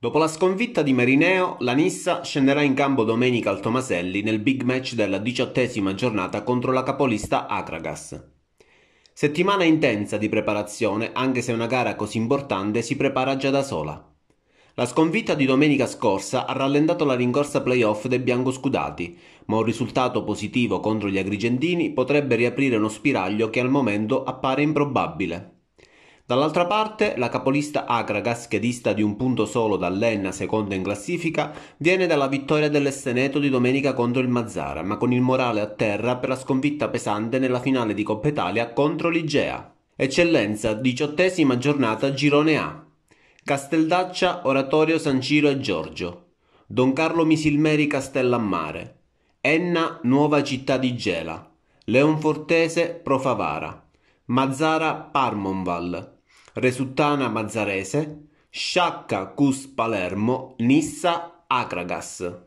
Dopo la sconfitta di Merineo, la Nissa scenderà in campo domenica al Tomaselli nel big match della diciottesima giornata contro la capolista Akragas. Settimana intensa di preparazione, anche se una gara così importante si prepara già da sola. La sconfitta di domenica scorsa ha rallentato la rincorsa playoff dei biancoscudati, ma un risultato positivo contro gli agrigentini potrebbe riaprire uno spiraglio che al momento appare improbabile. Dall'altra parte, la capolista Agragas, che dista di un punto solo dall'Enna, seconda in classifica, viene dalla vittoria dell'Esteneto di domenica contro il Mazzara, ma con il morale a terra per la sconfitta pesante nella finale di Coppa Italia contro l'Igea. Eccellenza, diciottesima giornata, girone A. Casteldaccia, Oratorio San Ciro e Giorgio. Don Carlo Misilmeri Castellammare. Enna, Nuova Città di Gela. Leonfortese, Profavara. Mazzara, Parmonval. Resuttana Mazzarese, Sciacca Cus Palermo, Nissa Akragas.